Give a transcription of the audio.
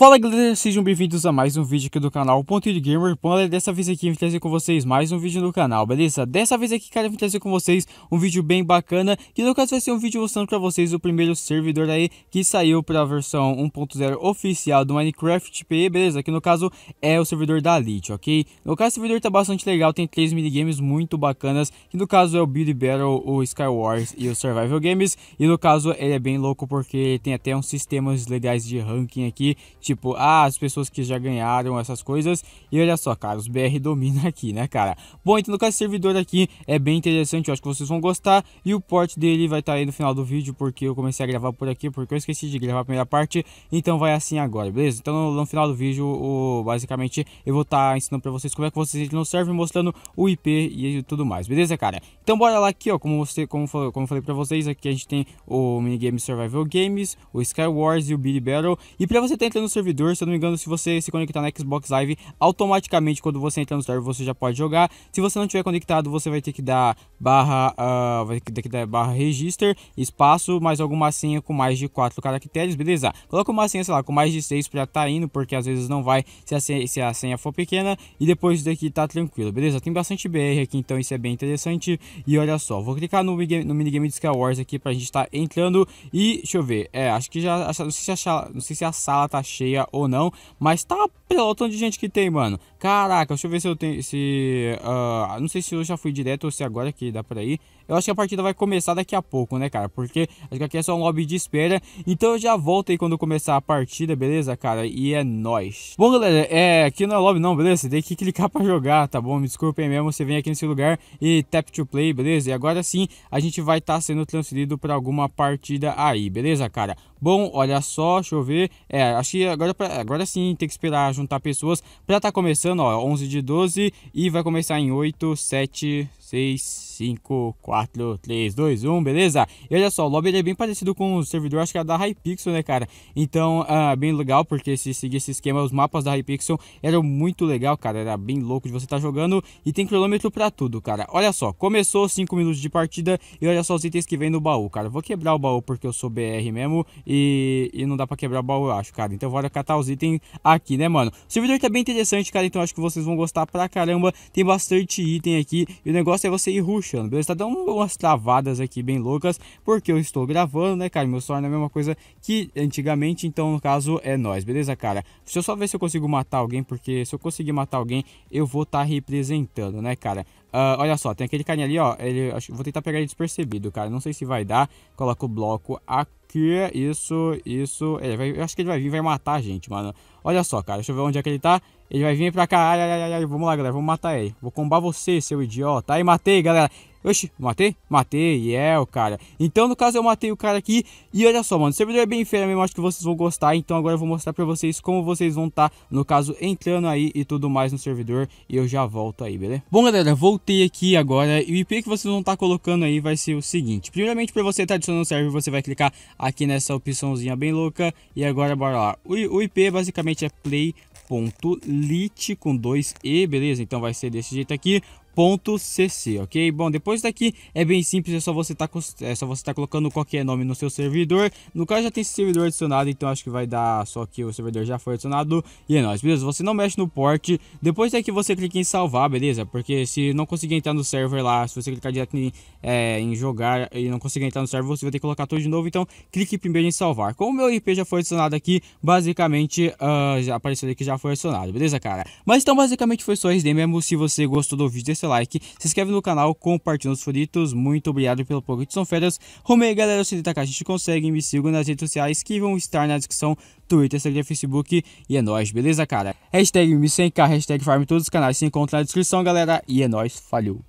Fala galera, sejam bem-vindos a mais um vídeo aqui do canal Ponto de Gamer Bom, dessa vez aqui eu vim trazer com vocês mais um vídeo no canal, beleza? Dessa vez aqui, cara, eu vim trazer com vocês um vídeo bem bacana Que no caso vai ser um vídeo mostrando pra vocês o primeiro servidor aí Que saiu pra versão 1.0 oficial do Minecraft PE, beleza? Que no caso é o servidor da Elite, ok? No caso, o servidor tá bastante legal, tem três minigames muito bacanas Que no caso é o Beauty Battle, o Skywars e o Survival Games E no caso ele é bem louco porque tem até uns sistemas legais de ranking aqui de tipo, ah, as pessoas que já ganharam essas coisas. E olha só, cara, os BR domina aqui, né, cara? Bom, então no caso, esse servidor aqui é bem interessante, eu acho que vocês vão gostar. E o port dele vai estar tá aí no final do vídeo, porque eu comecei a gravar por aqui, porque eu esqueci de gravar a primeira parte. Então vai assim agora, beleza? Então no, no final do vídeo, o, basicamente, eu vou estar tá ensinando pra vocês como é que vocês entram no server, mostrando o IP e tudo mais, beleza, cara? Então bora lá aqui, ó, como, você, como, como eu falei pra vocês, aqui a gente tem o minigame Survival Games, o Skywars e o Billy Battle. E pra você estar tá entrando no servidor, se eu não me engano, se você se conectar na Xbox Live, automaticamente quando você entrar no servidor você já pode jogar. Se você não tiver conectado, você vai ter que dar barra, uh, vai ter que dar barra register, espaço, mais alguma senha com mais de 4 caracteres, beleza? Coloca uma senha, sei lá, com mais de 6 para tá indo, porque às vezes não vai se a senha, se a senha for pequena e depois daqui tá tranquilo, beleza? Tem bastante BR aqui, então isso é bem interessante. E olha só, vou clicar no, no minigame de Skywars Wars aqui pra gente estar tá entrando e deixa eu ver. É, acho que já não sei se a, não sei se a sala tá cheia ou não, mas tá Olha o tanto de gente que tem, mano. Caraca, deixa eu ver se eu tenho. Se. Uh, não sei se eu já fui direto ou se agora que dá pra ir. Eu acho que a partida vai começar daqui a pouco, né, cara? Porque acho que aqui é só um lobby de espera. Então eu já volto aí quando começar a partida, beleza, cara? E é nóis. Bom, galera, é, aqui não é lobby não, beleza? Você tem que clicar pra jogar, tá bom? Me desculpem mesmo, você vem aqui nesse lugar e tap to play, beleza? E agora sim, a gente vai estar tá sendo transferido pra alguma partida aí, beleza, cara? Bom, olha só, deixa eu ver. É, acho que agora, agora sim tem que esperar juntar pessoas. Já tá começando, ó, 11 de 12 e vai começar em 8, 7, 6, 5, 4, 3, 2, 1, beleza? E olha só, o lobby é bem parecido com o servidor, acho que é da Hypixel, né, cara? Então, ah, bem legal, porque se seguir esse esquema, os mapas da Hypixel eram muito legal, cara. Era bem louco de você estar tá jogando e tem quilômetro pra tudo, cara. Olha só, começou 5 minutos de partida e olha só os itens que vem no baú, cara. Vou quebrar o baú porque eu sou BR mesmo e, e não dá pra quebrar o baú, eu acho, cara. Então, bora catar os itens aqui, né, mano? O servidor tá bem interessante, cara, então acho que vocês vão gostar pra caramba. Tem bastante item aqui e o negócio oposta é você ir ruxando, beleza? Tá dando umas travadas aqui bem loucas, porque eu estou gravando, né, cara? Meu sonho é a mesma coisa que antigamente, então no caso é nós, beleza, cara? Deixa eu só ver se eu consigo matar alguém, porque se eu conseguir matar alguém, eu vou estar tá representando, né, cara? Uh, olha só, tem aquele carinha ali, ó. Ele, acho, vou tentar pegar ele despercebido, cara. Não sei se vai dar. Coloca o bloco aqui. Isso, isso. vai, eu acho que ele vai vir vai matar a gente, mano. Olha só, cara, deixa eu ver onde é que ele tá. Ele vai vir pra cá, ai, ai, ai, ai, vamos lá, galera, vamos matar ele. Vou combar você, seu idiota. Aí, matei, galera. Oxi, matei? Matei, e yeah, é o cara. Então, no caso, eu matei o cara aqui. E olha só, mano, o servidor é bem feio mesmo, acho que vocês vão gostar. Então, agora eu vou mostrar pra vocês como vocês vão estar, tá, no caso, entrando aí e tudo mais no servidor. E eu já volto aí, beleza? Bom, galera, voltei aqui agora. E o IP que vocês vão estar tá colocando aí vai ser o seguinte. Primeiramente, pra você estar tá adicionando o server, você vai clicar aqui nessa opçãozinha bem louca. E agora, bora lá. O IP, basicamente, é play.lit com 2e, beleza? Então vai ser desse jeito aqui. .cc, ok? Bom, depois daqui é bem simples, é só você tá, é só você tá colocando qualquer é nome no seu servidor. No caso já tem esse servidor adicionado, então acho que vai dar só que o servidor já foi adicionado e é nóis, beleza? Você não mexe no port, depois daqui você clica em salvar, beleza? Porque se não conseguir entrar no server lá, se você clicar direto em, é, em jogar e não conseguir entrar no server, você vai ter que colocar tudo de novo, então clique primeiro em salvar. Como o meu IP já foi adicionado aqui, basicamente uh, já apareceu aqui que já foi adicionado, beleza, cara? Mas então basicamente foi só isso daí mesmo, se você gostou do vídeo, deixa like, se inscreve no canal, compartilha os frutos, Muito obrigado pelo pouco que são férias. Rumei, galera, se sou Itaka, a gente consegue. Me sigam nas redes sociais que vão estar na descrição: Twitter, Instagram, Facebook. E é nóis, beleza, cara? Hashtag me 100k, hashtag farm, todos os canais se encontram na descrição, galera. E é nóis, falhou.